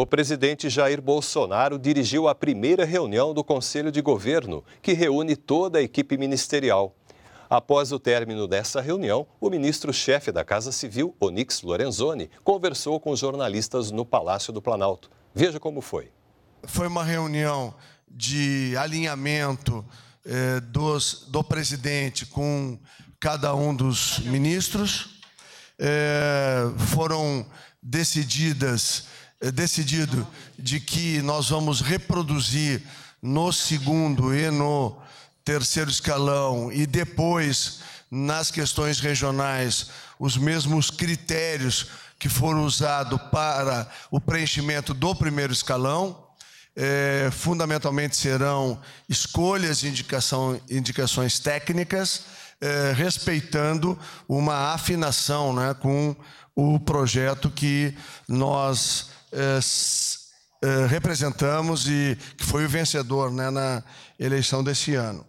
O presidente Jair Bolsonaro dirigiu a primeira reunião do Conselho de Governo, que reúne toda a equipe ministerial. Após o término dessa reunião, o ministro-chefe da Casa Civil, Onix Lorenzoni, conversou com jornalistas no Palácio do Planalto. Veja como foi. Foi uma reunião de alinhamento eh, dos, do presidente com cada um dos ministros. Eh, foram decididas decidido de que nós vamos reproduzir no segundo e no terceiro escalão e depois nas questões regionais os mesmos critérios que foram usados para o preenchimento do primeiro escalão. É, fundamentalmente serão escolhas e indicação, indicações técnicas, é, respeitando uma afinação né, com o projeto que nós eh, eh, representamos e que foi o vencedor né, na eleição desse ano.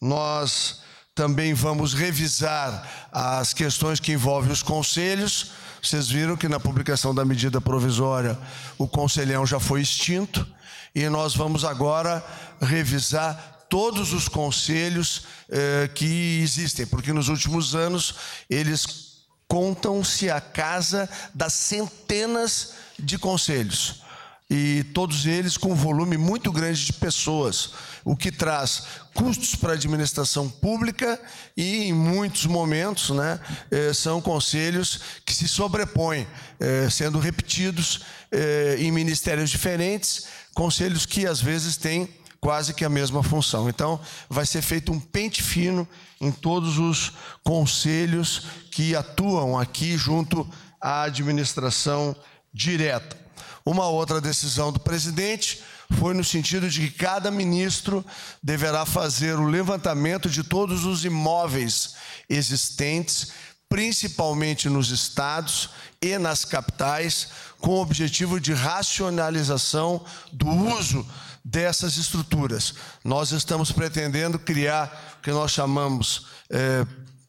Nós também vamos revisar as questões que envolvem os conselhos. Vocês viram que na publicação da medida provisória o conselhão já foi extinto e nós vamos agora revisar todos os conselhos eh, que existem, porque nos últimos anos eles contam-se a casa das centenas de de conselhos. E todos eles com um volume muito grande de pessoas, o que traz custos para a administração pública e, em muitos momentos, né, eh, são conselhos que se sobrepõem, eh, sendo repetidos eh, em ministérios diferentes, conselhos que às vezes têm quase que a mesma função. Então, vai ser feito um pente fino em todos os conselhos que atuam aqui junto à administração pública direta. Uma outra decisão do presidente foi no sentido de que cada ministro deverá fazer o levantamento de todos os imóveis existentes, principalmente nos estados e nas capitais, com o objetivo de racionalização do uso dessas estruturas. Nós estamos pretendendo criar o que nós chamamos, é,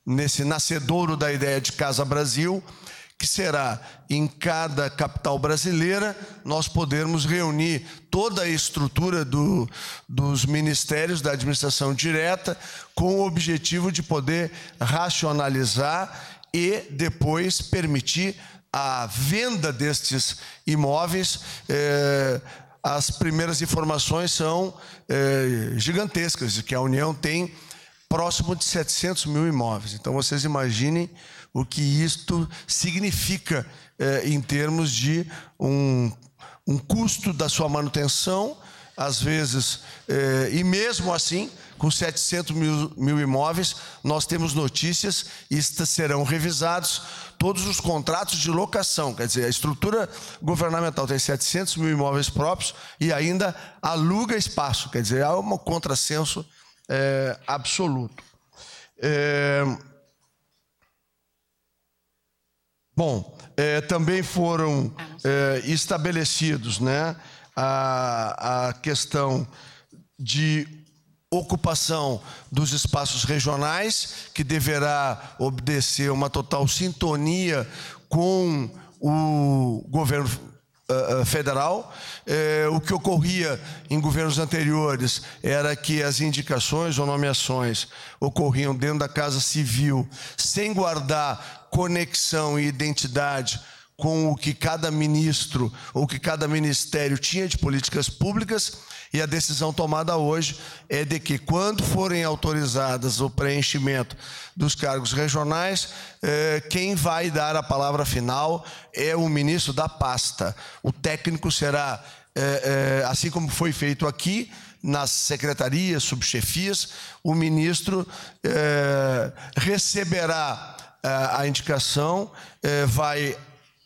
nesse nascedouro da ideia de Casa Brasil, que será em cada capital brasileira nós podermos reunir toda a estrutura do, dos ministérios da administração direta com o objetivo de poder racionalizar e depois permitir a venda destes imóveis. É, as primeiras informações são é, gigantescas, que a União tem próximo de 700 mil imóveis. Então vocês imaginem o que isto significa eh, em termos de um, um custo da sua manutenção, às vezes, eh, e mesmo assim, com 700 mil, mil imóveis, nós temos notícias, e serão revisados todos os contratos de locação. Quer dizer, a estrutura governamental tem 700 mil imóveis próprios e ainda aluga espaço. Quer dizer, há um contrassenso é, absoluto. É, bom, é, também foram é, estabelecidos né, a, a questão de ocupação dos espaços regionais, que deverá obedecer uma total sintonia com o governo eh, eh, federal. Eh, o que ocorria em governos anteriores era que as indicações ou nomeações ocorriam dentro da Casa Civil, sem guardar conexão e identidade com o que cada ministro ou que cada ministério tinha de políticas públicas e a decisão tomada hoje é de que quando forem autorizadas o preenchimento dos cargos regionais, eh, quem vai dar a palavra final é o ministro da pasta. O técnico será, eh, eh, assim como foi feito aqui, nas secretarias, subchefias, o ministro eh, receberá eh, a indicação, eh, vai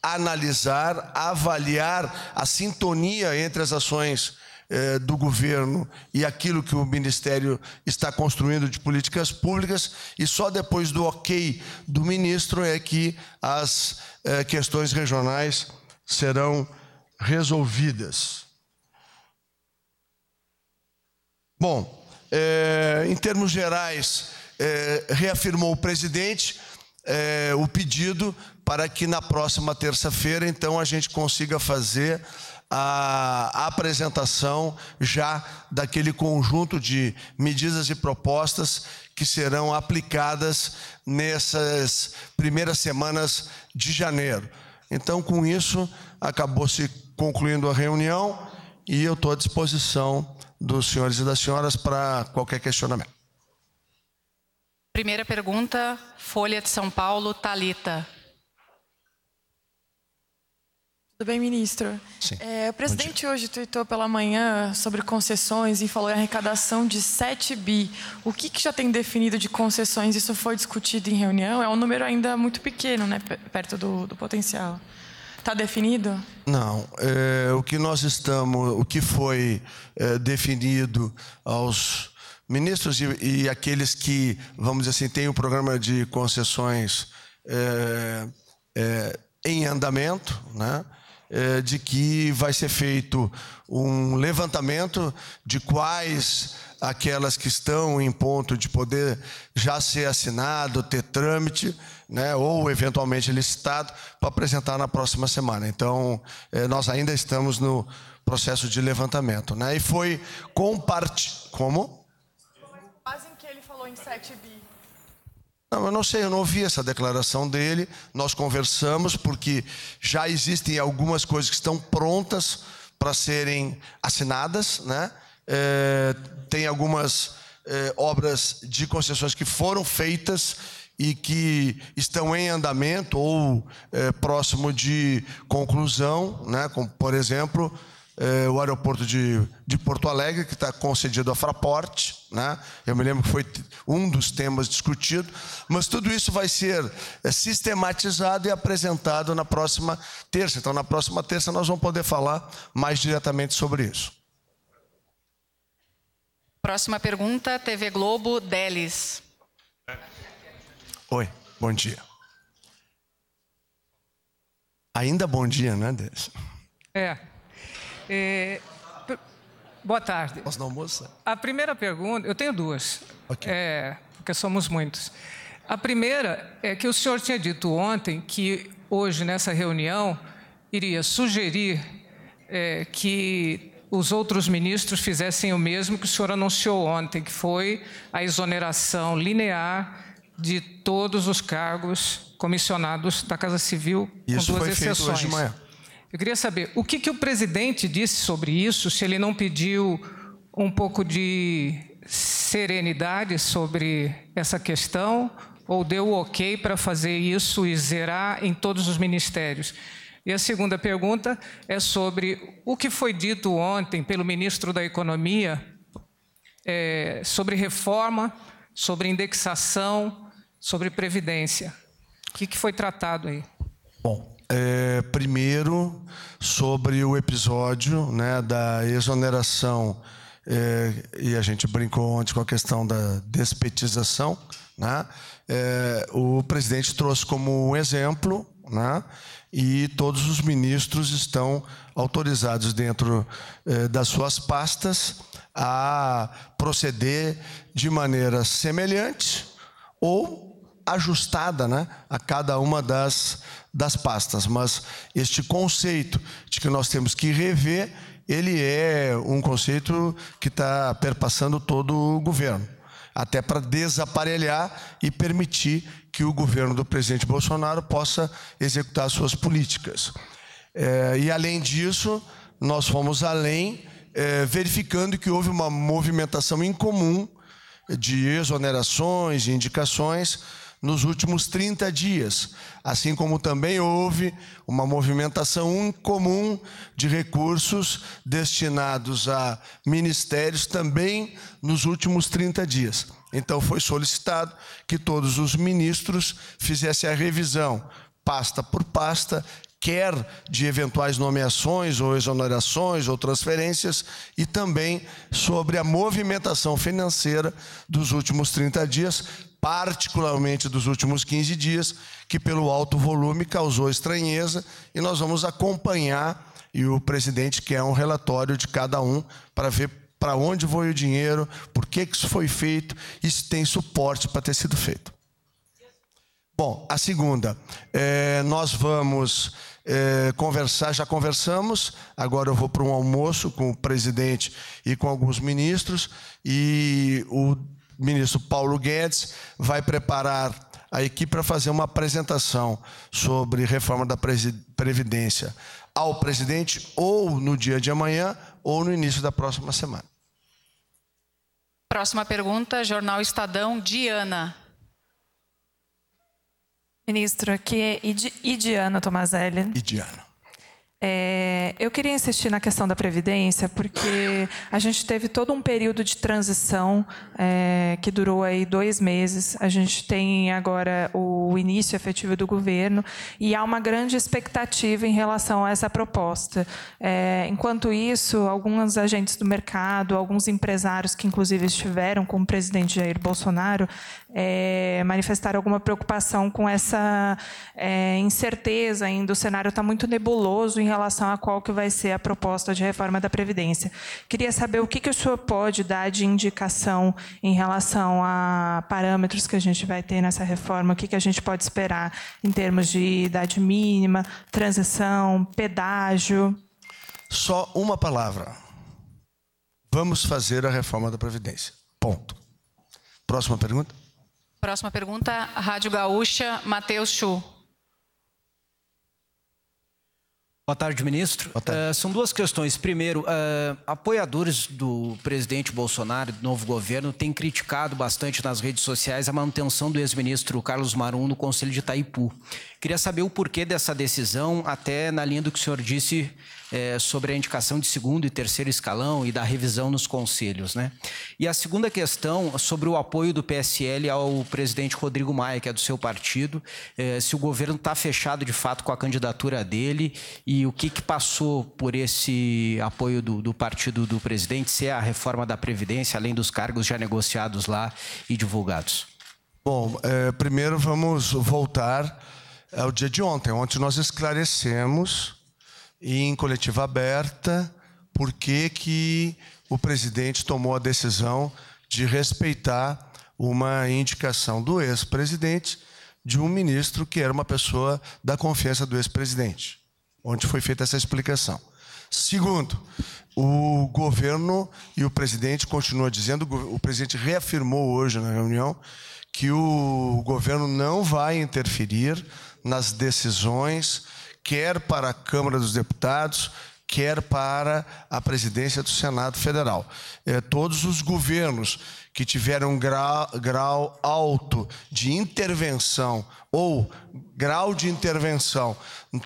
analisar, avaliar a sintonia entre as ações eh, do governo e aquilo que o Ministério está construindo de políticas públicas, e só depois do ok do ministro é que as eh, questões regionais serão resolvidas. Bom, eh, em termos gerais, reafirmou o presidente é, o pedido para que na próxima terça-feira, então, a gente consiga fazer a apresentação já daquele conjunto de medidas e propostas que serão aplicadas nessas primeiras semanas de janeiro. Então, com isso, acabou se concluindo a reunião e eu estou à disposição dos senhores e das senhoras para qualquer questionamento. Primeira pergunta, Folha de São Paulo, Talita. Tudo bem, ministro? É, o presidente hoje tweetou pela manhã sobre concessões e falou em arrecadação de 7 bi. O que, que, já tem definido de concessões? Isso foi discutido em reunião? É um número ainda muito pequeno, né, perto do, do potencial. Está definido? Não. É, o que nós estamos, o que foi é, definido aos ministros e, e, aqueles que, vamos dizer assim, têm o um programa de concessões é, é, em andamento, né? É, de que vai ser feito um levantamento de quais aquelas que estão em ponto de poder já ser assinado, ter trâmite, né, ou eventualmente licitado, para apresentar na próxima semana. Então, é, nós ainda estamos no processo de levantamento. Né, e foi compartilhado. Como? falou em 7 bi? Não, eu não sei, eu não ouvi essa declaração dele. Nós conversamos porque já existem algumas coisas que estão prontas para serem assinadas, né? É, tem algumas é, obras de concessões que foram feitas e que estão em andamento ou é, próximo de conclusão, né? Como, por exemplo, é, o aeroporto de, de Porto Alegre, que está concedido à Fraport. Né? Eu me lembro que foi um dos temas discutido, mas tudo isso vai ser é, sistematizado e apresentado na próxima terça. Então, na próxima terça, nós vamos poder falar mais diretamente sobre isso. Próxima pergunta, TV Globo, Delis. Oi, bom dia. Ainda bom dia, né, Delis? É. É, boa tarde. Posso dar almoço? A primeira pergunta, eu tenho duas, okay. é, porque somos muitos. A primeira é que o senhor tinha dito ontem que hoje, nessa reunião, iria sugerir é, que os outros ministros fizessem o mesmo que o senhor anunciou ontem, que foi a exoneração linear de todos os cargos comissionados da Casa Civil, Isso com duas foi exceções. Feito hoje de manhã. Eu queria saber o que, que o presidente disse sobre isso, se ele não pediu um pouco de serenidade sobre essa questão, ou deu o ok para fazer isso e zerar em todos os ministérios. E a segunda pergunta é sobre o que foi dito ontem pelo ministro da Economia é, sobre reforma, sobre indexação, sobre previdência. O que, que foi tratado aí? Bom, é, primeiro sobre o episódio né, da exoneração, é, e a gente brincou ontem com a questão da despetização. Né, é, o presidente trouxe como um exemplo, né, e todos os ministros estão autorizados dentro é, das suas pastas a proceder de maneira semelhante ou ajustada né, a cada uma das, das pastas. Mas este conceito de que nós temos que rever, ele é um conceito que está perpassando todo o governo. Até para desaparelhar e permitir que o governo do presidente Bolsonaro possa executar suas políticas. É, e além disso, nós fomos além, é, verificando que houve uma movimentação incomum de exonerações, de indicações nos últimos 30 dias, assim como também houve uma movimentação incomum de recursos destinados a ministérios também nos últimos 30 dias. Então foi solicitado que todos os ministros fizessem a revisão, pasta por pasta, quer de eventuais nomeações ou exonerações ou transferências, e também sobre a movimentação financeira dos últimos 30 dias, particularmente dos últimos 15 dias, que pelo alto volume causou estranheza, e nós vamos acompanhar, e o presidente quer um relatório de cada um para ver para onde foi o dinheiro, por que, que isso foi feito, e se tem suporte para ter sido feito. Bom, a segunda, é, nós vamos é, conversar, já conversamos, agora eu vou para um almoço com o presidente e com alguns ministros, e o ministro Paulo Guedes vai preparar a equipe para fazer uma apresentação sobre reforma da Previdência ao presidente ou no dia de amanhã ou no início da próxima semana. Próxima pergunta, Jornal Estadão, Diana. Ministro, aqui é Idiana Tomazelli. Idiana. É, eu queria insistir na questão da Previdência, porque a gente teve todo um período de transição é, que durou aí dois meses. A gente tem agora o início efetivo do governo e há uma grande expectativa em relação a essa proposta. É, enquanto isso, alguns agentes do mercado, alguns empresários que inclusive estiveram com o presidente Jair Bolsonaro, é, manifestar alguma preocupação com essa é, incerteza ainda. O cenário está muito nebuloso em relação a qual que vai ser a proposta de reforma da Previdência. Queria saber o que, que o senhor pode dar de indicação em relação a parâmetros que a gente vai ter nessa reforma, o que, que a gente pode esperar em termos de idade mínima, transição, pedágio. Só uma palavra. Vamos fazer a reforma da Previdência. Ponto. Próxima pergunta. Próxima pergunta, Rádio Gaúcha, Matheus Chu. Boa tarde, ministro. Boa tarde. Uh, são duas questões. Primeiro, uh, apoiadores do presidente Bolsonaro, do novo governo, têm criticado bastante nas redes sociais a manutenção do ex-ministro Carlos Marum no Conselho de Itaipu. Queria saber o porquê dessa decisão, até na linha do que o senhor disse é, sobre a indicação de segundo e terceiro escalão e da revisão nos conselhos. Né? E a segunda questão sobre o apoio do PSL ao presidente Rodrigo Maia, que é do seu partido, é, se o governo está fechado de fato com a candidatura dele e o que, que passou por esse apoio do, do partido do presidente, se é a reforma da Previdência, além dos cargos já negociados lá e divulgados. Bom, é, primeiro vamos voltar ao dia de ontem. Ontem nós esclarecemos e em coletiva aberta por que, que o presidente tomou a decisão de respeitar uma indicação do ex-presidente de um ministro que era uma pessoa da confiança do ex-presidente, onde foi feita essa explicação. Segundo, o governo e o presidente continua dizendo, o presidente reafirmou hoje na reunião que o governo não vai interferir nas decisões quer para a Câmara dos Deputados, quer para a presidência do Senado Federal. É, todos os governos que tiveram grau, grau alto de intervenção ou grau de intervenção,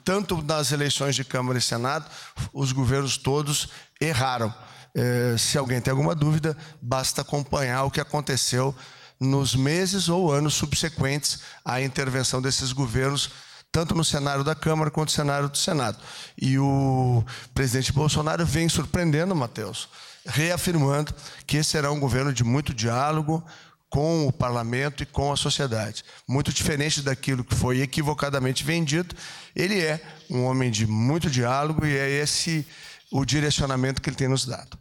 tanto nas eleições de Câmara e Senado, os governos todos erraram. É, se alguém tem alguma dúvida, basta acompanhar o que aconteceu nos meses ou anos subsequentes à intervenção desses governos tanto no cenário da Câmara quanto no cenário do Senado. E o presidente Bolsonaro vem surpreendendo, Matheus, reafirmando que esse será um governo de muito diálogo com o parlamento e com a sociedade. Muito diferente daquilo que foi equivocadamente vendido, ele é um homem de muito diálogo e é esse o direcionamento que ele tem nos dado.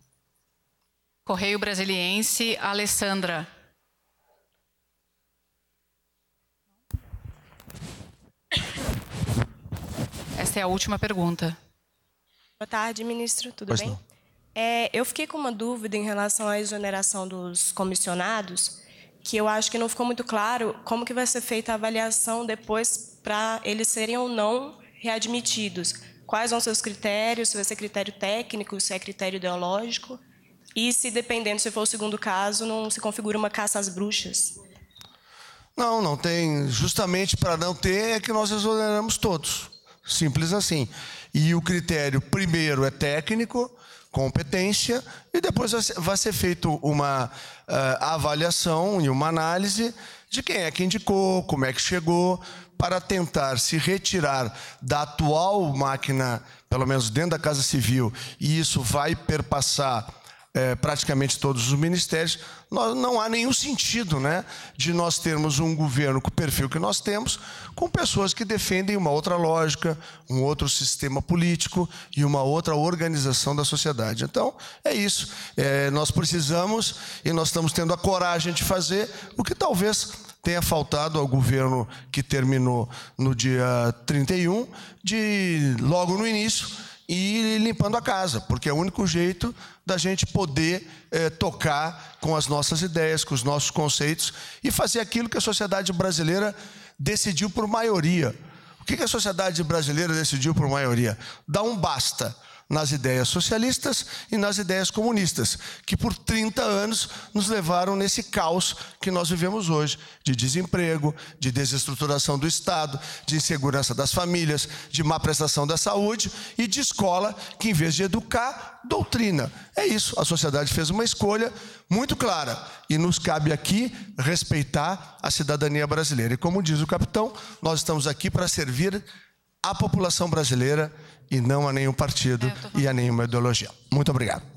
Correio Brasiliense, Alessandra. essa é a última pergunta. Boa tarde, ministro. Tudo pois bem? É, eu fiquei com uma dúvida em relação à exoneração dos comissionados, que eu acho que não ficou muito claro como que vai ser feita a avaliação depois para eles serem ou não readmitidos. Quais vão ser os critérios, se vai ser critério técnico, se é critério ideológico, e se, dependendo, se for o segundo caso, não se configura uma caça às bruxas. Não, não tem. Justamente para não ter é que nós exoneramos todos. Simples assim. E o critério primeiro é técnico, competência, e depois vai ser feita uma uh, avaliação e uma análise de quem é que indicou, como é que chegou, para tentar se retirar da atual máquina, pelo menos dentro da Casa Civil, e isso vai perpassar é, praticamente todos os ministérios, nós, não há nenhum sentido né, de nós termos um governo com o perfil que nós temos, com pessoas que defendem uma outra lógica, um outro sistema político e uma outra organização da sociedade. Então, é isso. É, nós precisamos e nós estamos tendo a coragem de fazer o que talvez tenha faltado ao governo que terminou no dia 31, de logo no início e limpando a casa, porque é o único jeito da gente poder é, tocar com as nossas ideias, com os nossos conceitos e fazer aquilo que a sociedade brasileira decidiu por maioria. O que, que a sociedade brasileira decidiu por maioria? Dá um basta nas ideias socialistas e nas ideias comunistas, que por 30 anos nos levaram nesse caos que nós vivemos hoje, de desemprego, de desestruturação do Estado, de insegurança das famílias, de má prestação da saúde e de escola que, em vez de educar, doutrina. É isso, a sociedade fez uma escolha muito clara e nos cabe aqui respeitar a cidadania brasileira. E como diz o capitão, nós estamos aqui para servir a população brasileira e não a nenhum partido é, e a nenhuma ideologia. Muito obrigado.